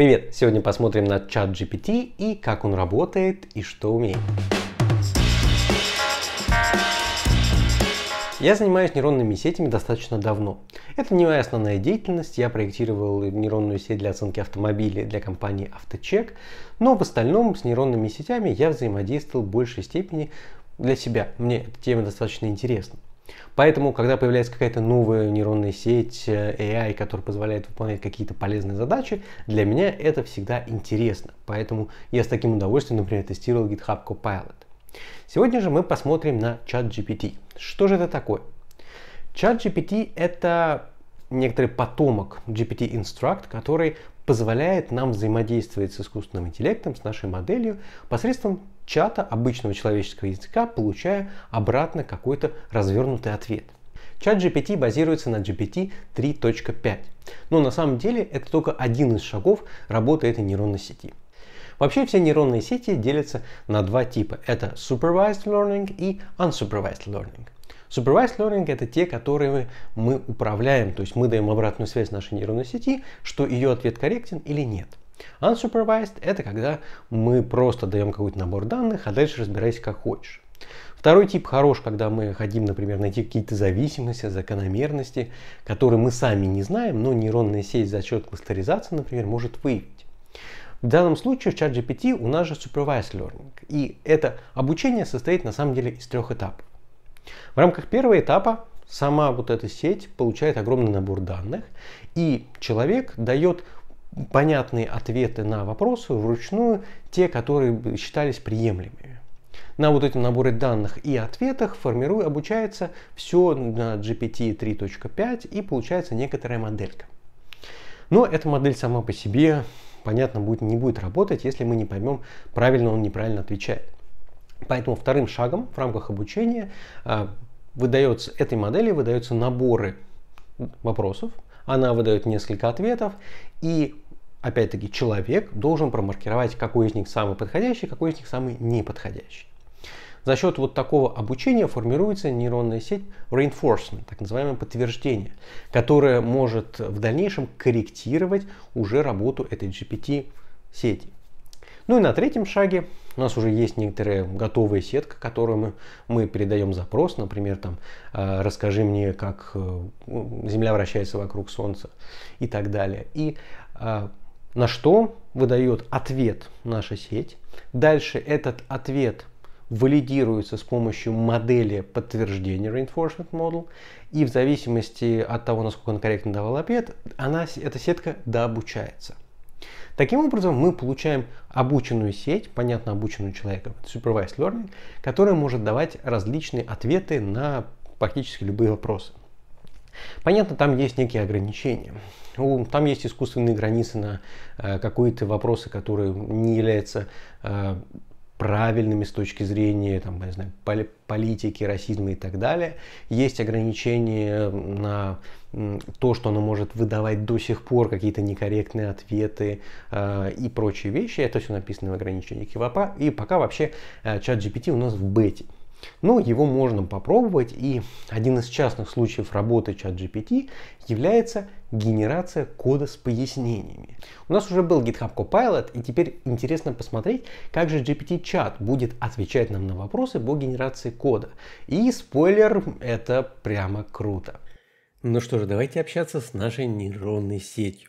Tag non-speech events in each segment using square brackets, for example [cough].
Привет! Сегодня посмотрим на чат GPT и как он работает и что умеет. Я занимаюсь нейронными сетями достаточно давно. Это не моя основная деятельность. Я проектировал нейронную сеть для оценки автомобилей для компании «Авточек», но в остальном с нейронными сетями я взаимодействовал в большей степени для себя. Мне эта тема достаточно интересна. Поэтому, когда появляется какая-то новая нейронная сеть, э, AI, которая позволяет выполнять какие-то полезные задачи, для меня это всегда интересно. Поэтому я с таким удовольствием, например, тестировал GitHub Copilot. Сегодня же мы посмотрим на ChatGPT. Что же это такое? ChatGPT это некоторый потомок GPT Instruct, который позволяет нам взаимодействовать с искусственным интеллектом, с нашей моделью, посредством чата обычного человеческого языка, получая обратно какой-то развернутый ответ. Чат GPT базируется на GPT 3.5, но на самом деле это только один из шагов работы этой нейронной сети. Вообще все нейронные сети делятся на два типа. Это supervised learning и unsupervised learning. Supervised learning — это те, которые мы управляем, то есть мы даем обратную связь нашей нейронной сети, что ее ответ корректен или нет. Unsupervised — это когда мы просто даем какой-то набор данных, а дальше разбирайся как хочешь. Второй тип хорош, когда мы хотим, например, найти какие-то зависимости, закономерности, которые мы сами не знаем, но нейронная сеть за счет кластеризации, например, может выявить. В данном случае в ChatGPT у нас же Supervised Learning. И это обучение состоит на самом деле из трех этапов. В рамках первого этапа сама вот эта сеть получает огромный набор данных, и человек дает понятные ответы на вопросы вручную, те, которые считались приемлемыми. На вот эти наборы данных и ответах формирует, обучается все на GPT 3.5 и получается некоторая моделька. Но эта модель сама по себе, понятно, будет, не будет работать, если мы не поймем, правильно он неправильно отвечает. Поэтому вторым шагом в рамках обучения а, выдается, этой модели выдаются наборы вопросов, она выдает несколько ответов, и опять-таки человек должен промаркировать, какой из них самый подходящий, какой из них самый неподходящий. За счет вот такого обучения формируется нейронная сеть reinforcement, так называемое подтверждение, которое может в дальнейшем корректировать уже работу этой GPT-сети. Ну и на третьем шаге у нас уже есть некоторая готовая сетка, которую мы, мы передаем запрос, например, там, «А, расскажи мне, как э, Земля вращается вокруг Солнца и так далее. И а, на что выдает ответ наша сеть. Дальше этот ответ валидируется с помощью модели подтверждения Reinforcement Model. И в зависимости от того, насколько она корректно давала ответ, она, эта сетка дообучается. Таким образом, мы получаем обученную сеть, понятно обученную человеком, supervised learning, которая может давать различные ответы на практически любые вопросы. Понятно, там есть некие ограничения. Там есть искусственные границы на э, какие-то вопросы, которые не являются э, правильными с точки зрения там, я знаю, политики, расизма и так далее. Есть ограничения э, на то, что оно может выдавать до сих пор какие-то некорректные ответы э, и прочие вещи, это все написано в ограничении ИВАПа, и пока вообще э, чат GPT у нас в бете. Но его можно попробовать, и один из частных случаев работы чат GPT является генерация кода с пояснениями. У нас уже был GitHub Copilot, и теперь интересно посмотреть, как же GPT-чат будет отвечать нам на вопросы по генерации кода. И спойлер, это прямо круто. Ну что же, давайте общаться с нашей нейронной сетью.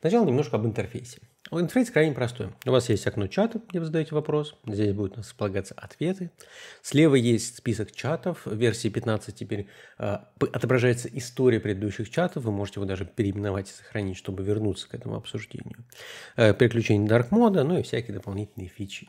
Сначала немножко об интерфейсе. Интерфейс крайне простой. У вас есть окно чата, где вы задаете вопрос. Здесь будут располагаться ответы. Слева есть список чатов. В версии 15 теперь э, отображается история предыдущих чатов. Вы можете его даже переименовать и сохранить, чтобы вернуться к этому обсуждению. Э, переключение Dark Mode, ну и всякие дополнительные фичи.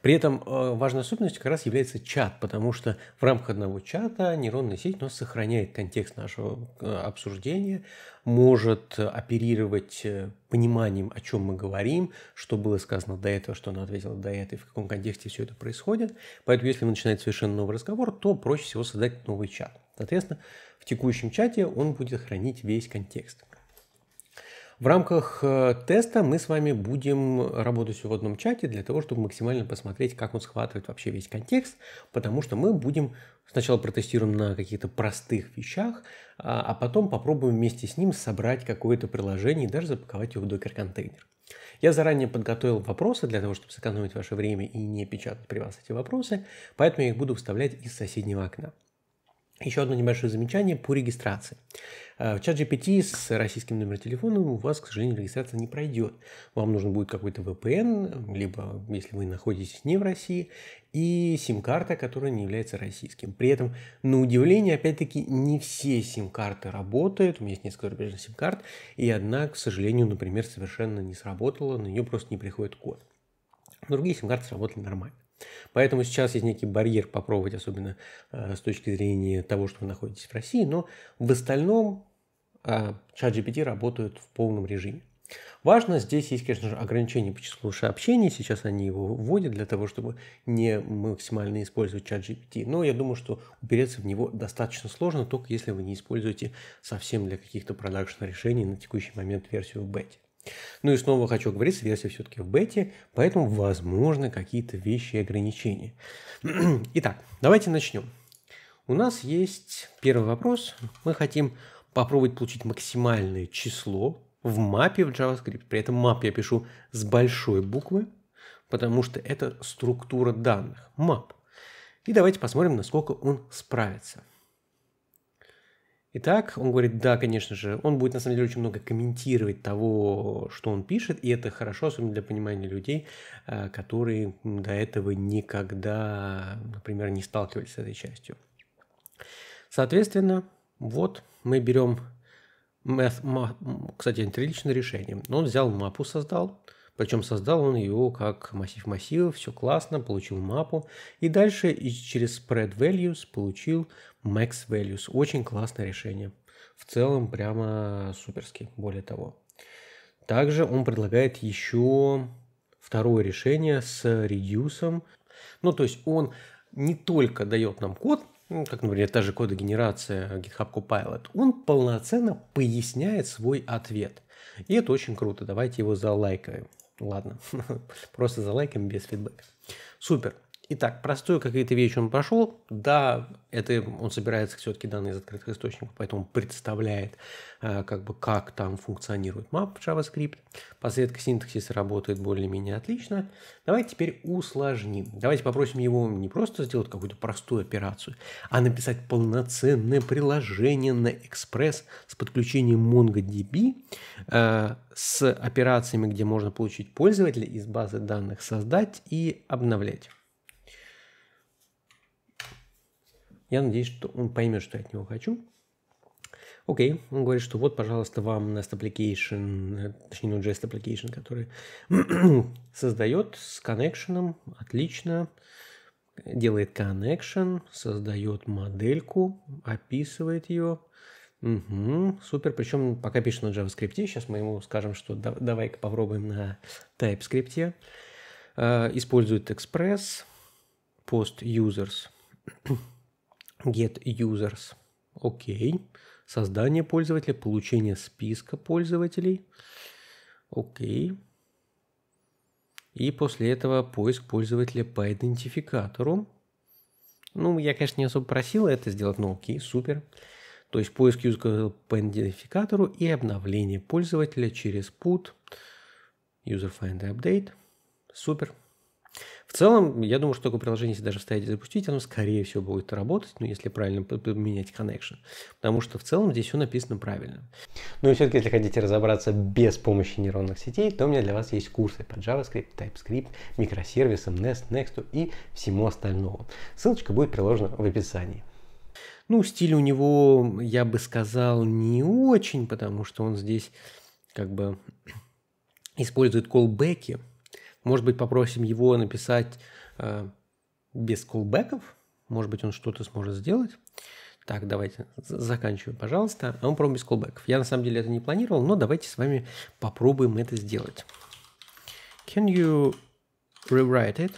При этом э, важной особенностью как раз является чат, потому что в рамках одного чата нейронная сеть но сохраняет контекст нашего э, обсуждения, может оперировать э, пониманием, о чем мы говорим, что было сказано до этого, что она ответила до этого, и в каком контексте все это происходит. Поэтому если начинает совершенно новый разговор, то проще всего создать новый чат. Соответственно, в текущем чате он будет хранить весь контекст. В рамках э, теста мы с вами будем работать в одном чате для того, чтобы максимально посмотреть, как он схватывает вообще весь контекст, потому что мы будем сначала протестируем на каких-то простых вещах, а, а потом попробуем вместе с ним собрать какое-то приложение и даже запаковать его в докер-контейнер. Я заранее подготовил вопросы для того, чтобы сэкономить ваше время и не печатать при вас эти вопросы, поэтому я их буду вставлять из соседнего окна. Еще одно небольшое замечание по регистрации. Э, в чат GPT с российским номером телефона у вас, к сожалению, регистрация не пройдет. Вам нужен будет какой-то VPN, либо, если вы находитесь не в России, и сим-карта, которая не является российским. При этом, на удивление, опять-таки, не все сим-карты работают. У меня есть несколько зарубежных сим-карт, и одна, к сожалению, например, совершенно не сработала, на нее просто не приходит код. Другие сим-карты сработали нормально. Поэтому сейчас есть некий барьер попробовать, особенно э, с точки зрения того, что вы находитесь в России, но в остальном э, ChatGPT работают в полном режиме. Важно, здесь есть, конечно же, ограничение по числу сообщений. Сейчас они его вводят для того, чтобы не максимально использовать чат GPT. Но я думаю, что упереться в него достаточно сложно, только если вы не используете совсем для каких-то продакшн решений на текущий момент версию в бете. Ну и снова хочу говорить, версия все-таки в бете, поэтому возможно какие-то вещи и ограничения. [clears throat] Итак, давайте начнем. У нас есть первый вопрос. Мы хотим попробовать получить максимальное число в мапе в JavaScript. При этом мап я пишу с большой буквы, потому что это структура данных, map. И давайте посмотрим, насколько он справится. Итак, он говорит, да, конечно же, он будет на самом деле очень много комментировать того, что он пишет, и это хорошо, особенно для понимания людей, э, которые до этого никогда, например, не сталкивались с этой частью. Соответственно, вот мы берем Math, ma, кстати, отличное решение. Он взял мапу, создал, причем создал он ее как массив массива, все классно, получил мапу. И дальше через spread values получил Max Values. Очень классное решение. В целом прямо суперски, более того. Также он предлагает еще второе решение с Reduce. Ну, то есть он не только дает нам код, ну, как, например, та же кодогенерация GitHub Copilot, он полноценно поясняет свой ответ. И это очень круто. Давайте его залайкаем. Ладно, [laughs] просто залайкаем без фидбэка. Супер. Итак, простую какую то вещь он прошел, Да, это он собирается все-таки данные из открытых источников, поэтому представляет, э, как бы, как там функционирует map в JavaScript. Подсветка синтаксиса работает более-менее отлично. Давайте теперь усложним. Давайте попросим его не просто сделать какую-то простую операцию, а написать полноценное приложение на Express с подключением MongoDB, э, с операциями, где можно получить пользователя из базы данных, создать и обновлять. Я надеюсь, что он поймет, что я от него хочу. Окей, okay. он говорит, что вот, пожалуйста, вам Nest Application, э, точнее, Node.js ну, Application, который [clears throat] создает с коннекшеном, отлично, делает connection, создает модельку, описывает ее. Угу, супер, причем пока пишет на JavaScript, сейчас мы ему скажем, что да, давай-ка попробуем на TypeScript. Э, использует Express, Post Users. [clears throat] get users. Окей. Создание пользователя, получение списка пользователей. Окей. И после этого поиск пользователя по идентификатору. Ну, я, конечно, не особо просил это сделать, но окей, супер. То есть поиск юзера по идентификатору и обновление пользователя через put user find update. Супер. В целом, я думаю, что такое приложение, если даже вставить и запустить, оно, скорее всего, будет работать, ну, если правильно поменять connection. Потому что в целом здесь все написано правильно. Ну и все-таки, если хотите разобраться без помощи нейронных сетей, то у меня для вас есть курсы по JavaScript, TypeScript, микросервисам, Nest, Next и всему остальному. Ссылочка будет приложена в описании. Ну, стиль у него, я бы сказал, не очень, потому что он здесь как бы использует колбеки, может быть, попросим его написать э, без колбеков. Может быть, он что-то сможет сделать. Так, давайте заканчиваю, пожалуйста. А мы пробуем без колбеков. Я на самом деле это не планировал, но давайте с вами попробуем это сделать. Can you rewrite it?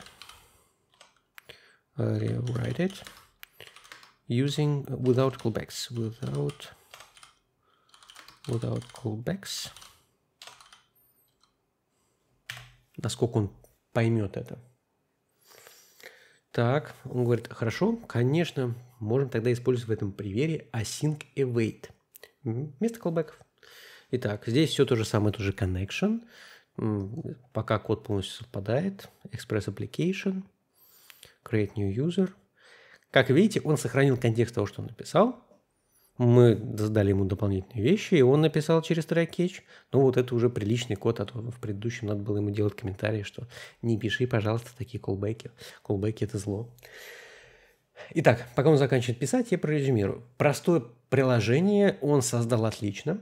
Rewrite it using without callbacks. Without without callbacks. насколько он поймет это. Так, он говорит, хорошо, конечно, можем тогда использовать в этом примере async await вместо callback'ов. Итак, здесь все то же самое, тоже connection. Пока код полностью совпадает. Express application. Create new user. Как видите, он сохранил контекст того, что он написал. Мы задали ему дополнительные вещи, и он написал через трекетч. Ну, вот это уже приличный код, а то в предыдущем надо было ему делать комментарии, что не пиши, пожалуйста, такие колбеки. Колбеки – это зло. Итак, пока он заканчивает писать, я прорезюмирую. Простое приложение он создал отлично.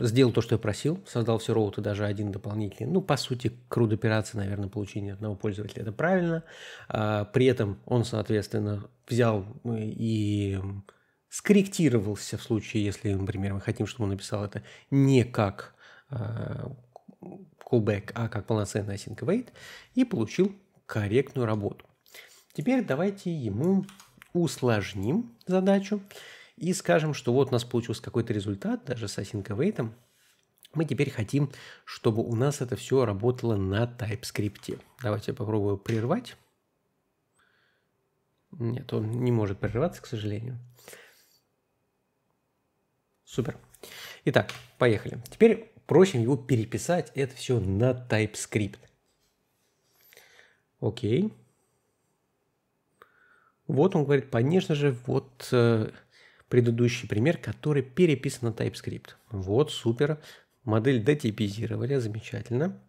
Сделал то, что я просил, создал все роуты, даже один дополнительный. Ну, по сути, круд операции, наверное, получение одного пользователя, это правильно. А, при этом он, соответственно, взял э, и скорректировался в случае, если, например, мы хотим, чтобы он написал это не как э, callback, а как полноценный async await, и получил корректную работу. Теперь давайте ему усложним задачу и скажем, что вот у нас получился какой-то результат, даже с async await. Мы теперь хотим, чтобы у нас это все работало на TypeScript. Давайте я попробую прервать. Нет, он не может прерываться, к сожалению. Супер. Итак, поехали. Теперь просим его переписать это все на TypeScript. Окей. Вот он говорит, конечно же, вот э, предыдущий пример, который переписан на TypeScript. Вот, супер. Модель дотипизировали, замечательно.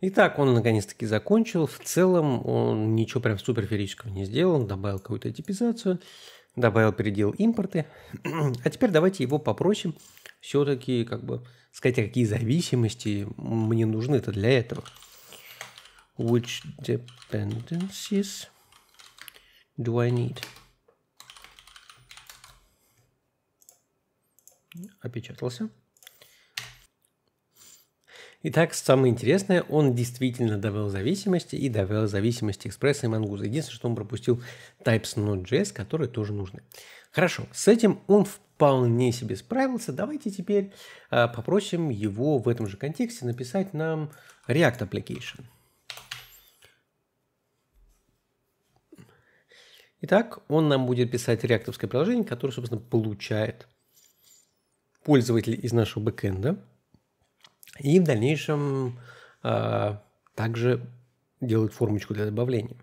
Итак, он наконец-таки закончил. В целом он ничего прям супер феерического не сделал, добавил какую-то типизацию добавил передел импорты. [clears throat] А теперь давайте его попросим все-таки как бы сказать, а какие зависимости мне нужны-то для этого. Which dependencies do I need? Опечатался. Итак, самое интересное, он действительно добавил зависимости и добавил зависимости экспресса и мангуза. Единственное, что он пропустил types Node.js, которые тоже нужны. Хорошо, с этим он вполне себе справился. Давайте теперь э, попросим его в этом же контексте написать нам React Application. Итак, он нам будет писать реактовское приложение, которое, собственно, получает пользователь из нашего бэкэнда. И в дальнейшем э, также делают формочку для добавления.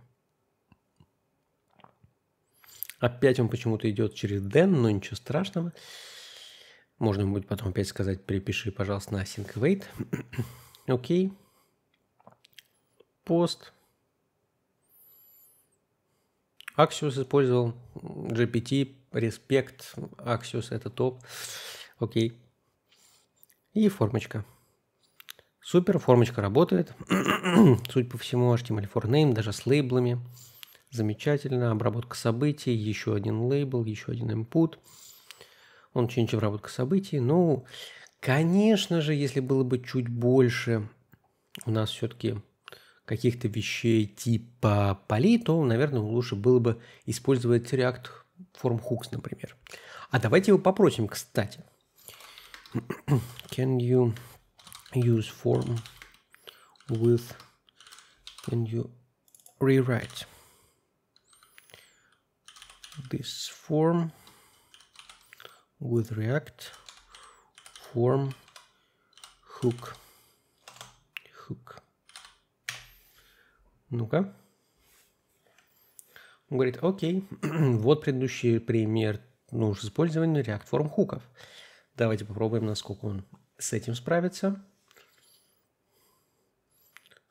Опять он почему-то идет через den, но ничего страшного. Можно будет потом опять сказать, перепиши, пожалуйста, на async wait. [coughs] Окей. okay. Пост. Axios использовал, GPT, Respect, Axios это топ. Окей. И формочка. Супер, формочка работает. [clears throat] Суть по всему, HTML for name, даже с лейблами. Замечательно, обработка событий, еще один лейбл, еще один input. Он чинчит обработка событий. Ну, конечно же, если было бы чуть больше у нас все-таки каких-то вещей типа полей, то, наверное, лучше было бы использовать React Form Hooks, например. А давайте его попросим, кстати. [clears throat] Can you use form with can you rewrite this form with react form hook hook ну-ка он говорит окей [clears throat] вот предыдущий пример ну, использования react form хуков давайте попробуем насколько он с этим справится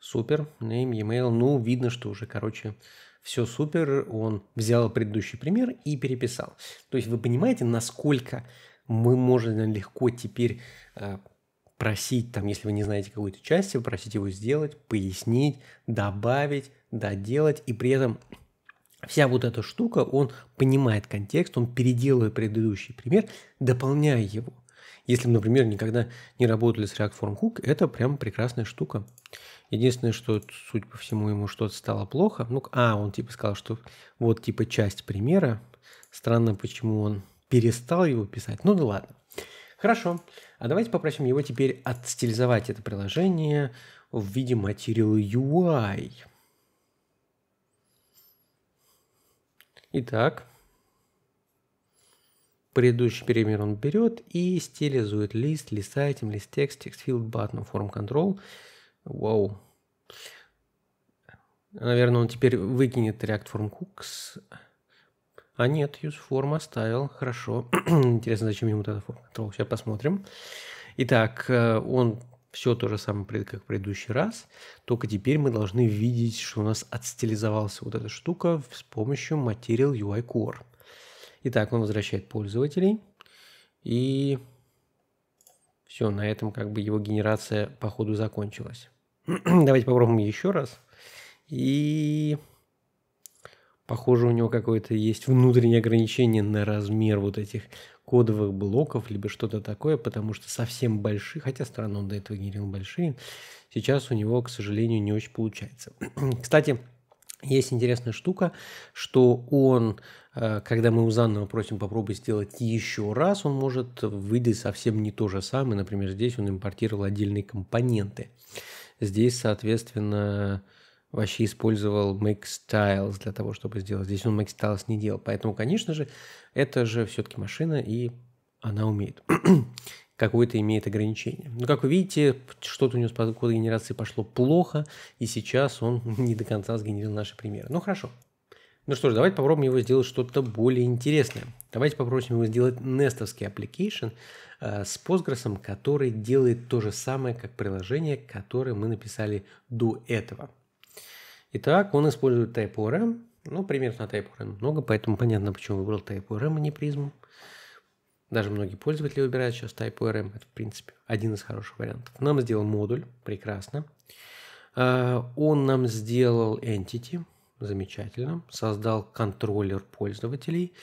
Супер. Name, email, Ну, видно, что уже, короче, все супер. Он взял предыдущий пример и переписал. То есть вы понимаете, насколько мы можем легко теперь э, просить, там, если вы не знаете какой-то части, попросить его сделать, пояснить, добавить, доделать, и при этом вся вот эта штука, он понимает контекст, он переделывает предыдущий пример, дополняя его. Если, например, никогда не работали с React Form Hook, это прям прекрасная штука. Единственное, что, суть по всему, ему что-то стало плохо. Ну, а, он типа сказал, что вот типа часть примера. Странно, почему он перестал его писать. Ну да ладно. Хорошо. А давайте попросим его теперь отстилизовать это приложение в виде материала UI. Итак, предыдущий пример он берет и стилизует лист, лист item, лист текст, текст field, button, form control – Вау. Наверное, он теперь выкинет React Form Hooks. А нет, use Form оставил. Хорошо. [clears throat] Интересно, зачем ему тогда form control? Сейчас посмотрим. Итак, э, он все то же самое, как в предыдущий раз, только теперь мы должны видеть, что у нас отстилизовалась вот эта штука с помощью Material UI Core. Итак, он возвращает пользователей. И все, на этом как бы его генерация по ходу закончилась. [clears throat] Давайте попробуем еще раз. И похоже, у него какое-то есть внутреннее ограничение на размер вот этих кодовых блоков, либо что-то такое, потому что совсем большие, хотя странно, он до этого генерил большие, сейчас у него, к сожалению, не очень получается. [clears throat] Кстати, есть интересная штука, что он, э, когда мы у заново просим попробовать сделать еще раз, он может выдать совсем не то же самое. Например, здесь он импортировал отдельные компоненты. Здесь, соответственно, вообще использовал Make Styles для того, чтобы сделать. Здесь он Make Styles не делал. Поэтому, конечно же, это же все-таки машина, и она умеет. [clears throat] Какое-то имеет ограничение. Но, как вы видите, что-то у него с код генерации пошло плохо, и сейчас он [laughs] не до конца сгенерил наши примеры. Ну, хорошо. Ну что ж, давайте попробуем его сделать что-то более интересное. Давайте попросим его сделать нестовский application э, с Postgres, который делает то же самое, как приложение, которое мы написали до этого. Итак, он использует TypeORM, Ну, примерно Type-ORM много, поэтому понятно, почему выбрал TypeORM, а не призму. Даже многие пользователи выбирают сейчас TypeORM, Это, в принципе, один из хороших вариантов. Нам сделал модуль. Прекрасно. Э, он нам сделал Entity замечательно. Создал контроллер пользователей,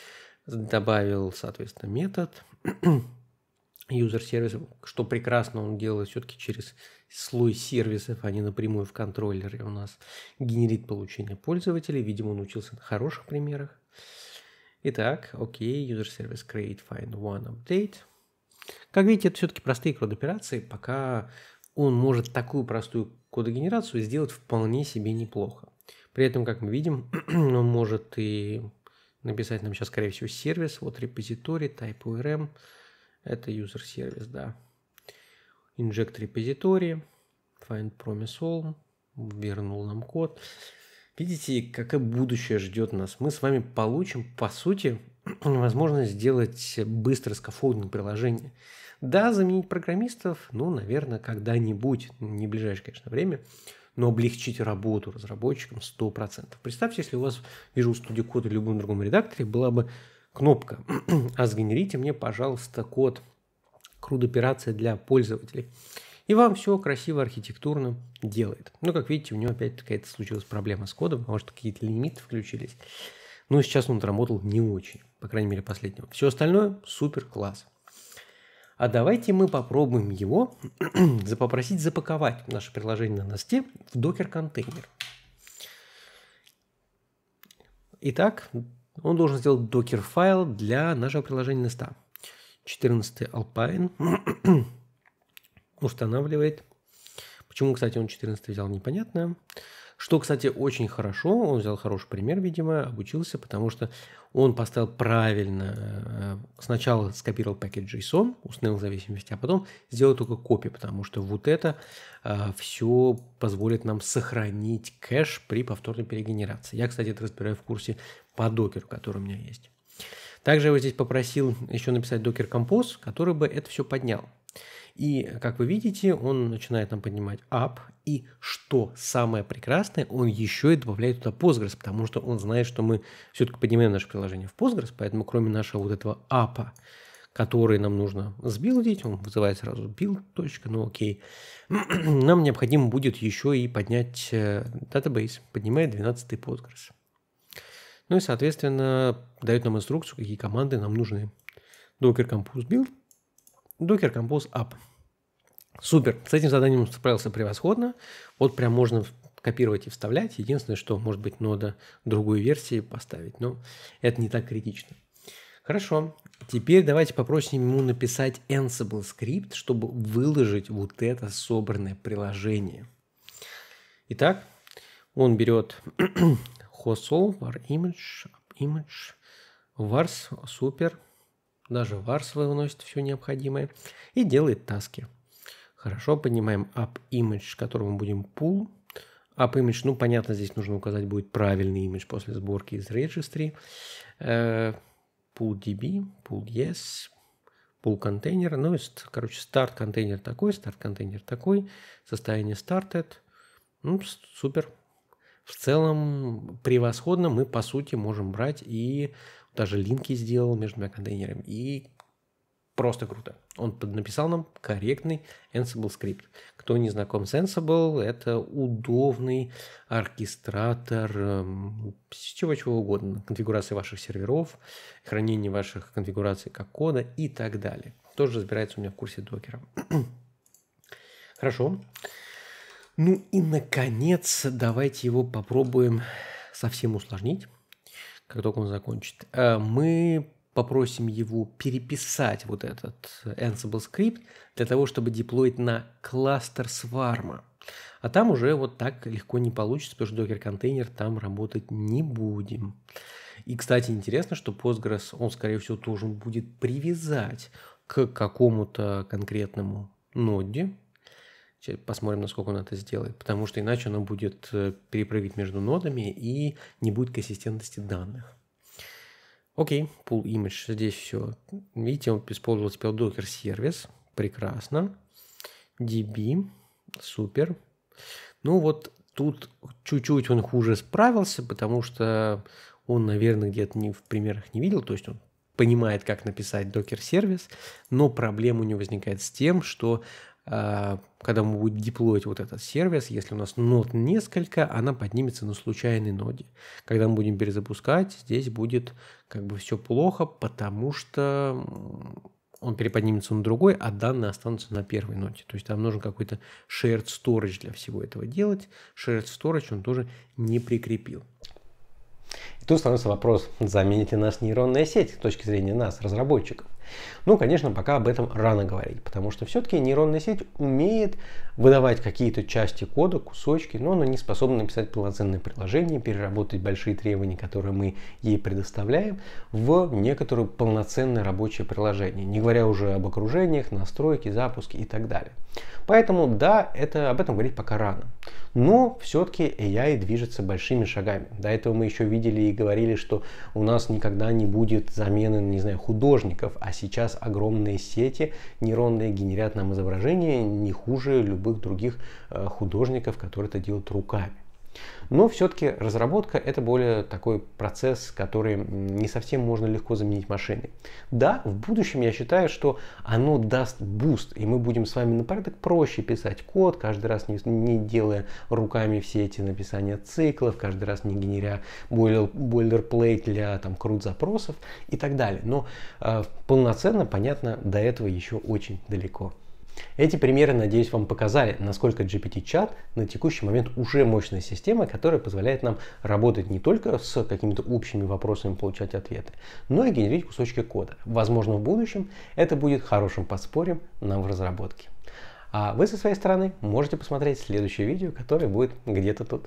добавил, соответственно, метод user [clears throat] сервис что прекрасно он делает все-таки через слой сервисов, а не напрямую в контроллере у нас генерит получение пользователей. Видимо, он учился на хороших примерах. Итак, окей, okay, user service create find one update. Как видите, это все-таки простые код-операции, пока он может такую простую кодогенерацию сделать вполне себе неплохо. При этом, как мы видим, [clears throat] он может и написать нам сейчас, скорее всего, сервис. Вот репозиторий, type URM. Это user сервис, да. Inject репозитории, find promise all, вернул нам код. Видите, какое будущее ждет нас. Мы с вами получим, по сути, [clears throat] возможность сделать быстро скафолдинг приложения. Да, заменить программистов, ну, наверное, когда-нибудь, не в ближайшее, конечно, время – но облегчить работу разработчикам 100%. Представьте, если у вас в Visual Studio Code или любом другом редакторе была бы кнопка «А [clears throat] сгенерите мне, пожалуйста, код CRUD операции для пользователей». И вам все красиво, архитектурно делает. Но, как видите, у него опять какая-то случилась проблема с кодом, может, какие-то лимиты включились. Но сейчас он отработал не очень, по крайней мере, последнего. Все остальное супер класс. А давайте мы попробуем его [clears throat] попросить запаковать наше приложение на Насте в докер-контейнер. Итак, он должен сделать докер-файл для нашего приложения Наста. 14 Alpine [clears throat] устанавливает. Почему, кстати, он 14 взял, непонятно. Что, кстати, очень хорошо, он взял хороший пример, видимо, обучился, потому что он поставил правильно, э, сначала скопировал пакет JSON, установил зависимость, а потом сделал только копию, потому что вот это э, все позволит нам сохранить кэш при повторной перегенерации. Я, кстати, это разбираю в курсе по докеру, который у меня есть. Также я его здесь попросил еще написать Docker Compose, который бы это все поднял. И, как вы видите, он начинает нам поднимать up. И что самое прекрасное, он еще и добавляет туда Postgres, потому что он знает, что мы все-таки поднимаем наше приложение в Postgres, поэтому кроме нашего вот этого апа, который нам нужно сбилдить, он вызывает сразу build, точка, ну окей, [clears throat] нам необходимо будет еще и поднять э, database, поднимает 12 Postgres. Ну и, соответственно, дает нам инструкцию, какие команды нам нужны. Docker Compose Build – Docker Compose App. Супер. С этим заданием справился превосходно. Вот прям можно копировать и вставлять. Единственное, что может быть надо другой версии поставить, но это не так критично. Хорошо. Теперь давайте попросим ему написать Ansible скрипт, чтобы выложить вот это собранное приложение. Итак, он берет [clears throat] hosol var image, image, vars, super, даже варс выносит все необходимое и делает таски. Хорошо, поднимаем up image, которому будем pull. Up image, ну понятно, здесь нужно указать будет правильный имидж после сборки из registry. Uh, pull db, pull yes, pull контейнер. Ну, и, короче, старт контейнер такой, старт контейнер такой, состояние started. Ну, супер. В целом, превосходно мы, по сути, можем брать и даже линки сделал между двумя контейнерами. И просто круто. Он написал нам корректный Ansible скрипт. Кто не знаком с Ansible, это удобный оркестратор эм, чего чего угодно. Конфигурации ваших серверов, хранение ваших конфигураций как кода и так далее. Тоже разбирается у меня в курсе докера. [clears throat] Хорошо. Ну и, наконец, давайте его попробуем совсем усложнить как только он закончит. Э, мы попросим его переписать вот этот Ansible скрипт для того, чтобы деплоить на кластер сварма. А там уже вот так легко не получится, потому что docker контейнер там работать не будем. И, кстати, интересно, что Postgres, он, скорее всего, должен будет привязать к какому-то конкретному ноде, Посмотрим, насколько он это сделает, потому что иначе оно будет э, перепрыгивать между нодами и не будет консистентности данных. Окей, pull image, здесь все. Видите, он использовал теперь докер сервис, прекрасно. DB, супер. Ну вот тут чуть-чуть он хуже справился, потому что он, наверное, где-то не в примерах не видел, то есть он понимает, как написать докер-сервис, но проблема у него возникает с тем, что а, когда мы будем деплоить вот этот сервис, если у нас нод несколько, она поднимется на случайной ноде. Когда мы будем перезапускать, здесь будет как бы все плохо, потому что он переподнимется на другой, а данные останутся на первой ноте. То есть там нужен какой-то shared storage для всего этого делать. Shared storage он тоже не прикрепил. И тут становится вопрос, заменит ли нас нейронная сеть с точки зрения нас, разработчиков. Ну, конечно, пока об этом рано говорить, потому что все-таки нейронная сеть умеет выдавать какие-то части кода, кусочки, но она не способна написать полноценное приложение, переработать большие требования, которые мы ей предоставляем, в некоторое полноценное рабочее приложение, не говоря уже об окружениях, настройке, запуске и так далее. Поэтому, да, это, об этом говорить пока рано. Но все-таки AI движется большими шагами. До этого мы еще видели и говорили, что у нас никогда не будет замены, не знаю, художников, а сейчас огромные сети нейронные генерят нам изображения не хуже любых других э, художников, которые это делают руками. Но все-таки разработка это более такой процесс, который не совсем можно легко заменить машиной. Да, в будущем я считаю, что оно даст буст, и мы будем с вами на порядок проще писать код, каждый раз не, не делая руками все эти написания циклов, каждый раз не генеря бойлер, бойлерплейт для там, крут запросов и так далее. Но э, полноценно, понятно, до этого еще очень далеко. Эти примеры, надеюсь, вам показали, насколько GPT-чат на текущий момент уже мощная система, которая позволяет нам работать не только с какими-то общими вопросами, получать ответы, но и генерить кусочки кода. Возможно, в будущем это будет хорошим подспорьем нам в разработке. А вы со своей стороны можете посмотреть следующее видео, которое будет где-то тут.